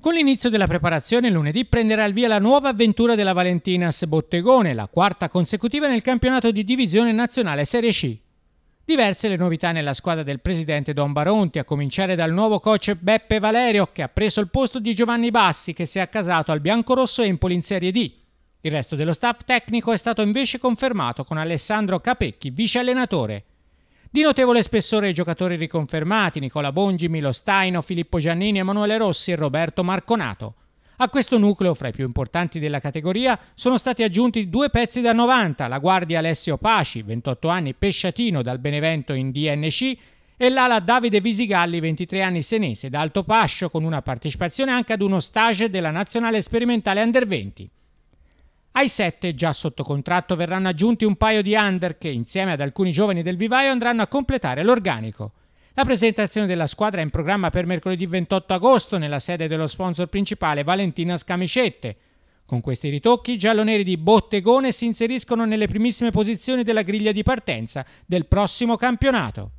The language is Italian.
Con l'inizio della preparazione lunedì prenderà il via la nuova avventura della Valentinas Bottegone, la quarta consecutiva nel campionato di divisione nazionale Serie C. Diverse le novità nella squadra del presidente Don Baronti, a cominciare dal nuovo coach Beppe Valerio, che ha preso il posto di Giovanni Bassi, che si è accasato al biancorosso Empoli in Serie D. Il resto dello staff tecnico è stato invece confermato con Alessandro Capecchi, vice allenatore. Di notevole spessore i giocatori riconfermati Nicola Bongi, Milo Staino, Filippo Giannini, Emanuele Rossi e Roberto Marconato. A questo nucleo, fra i più importanti della categoria, sono stati aggiunti due pezzi da 90, la guardia Alessio Paci, 28 anni, pesciatino dal Benevento in DNC, e l'ala Davide Visigalli, 23 anni senese, da Alto Pascio, con una partecipazione anche ad uno stage della Nazionale Sperimentale Under 20. Ai sette già sotto contratto verranno aggiunti un paio di under che, insieme ad alcuni giovani del vivaio, andranno a completare l'organico. La presentazione della squadra è in programma per mercoledì 28 agosto nella sede dello sponsor principale Valentina Scamicette. Con questi ritocchi, i gialloneri di Bottegone si inseriscono nelle primissime posizioni della griglia di partenza del prossimo campionato.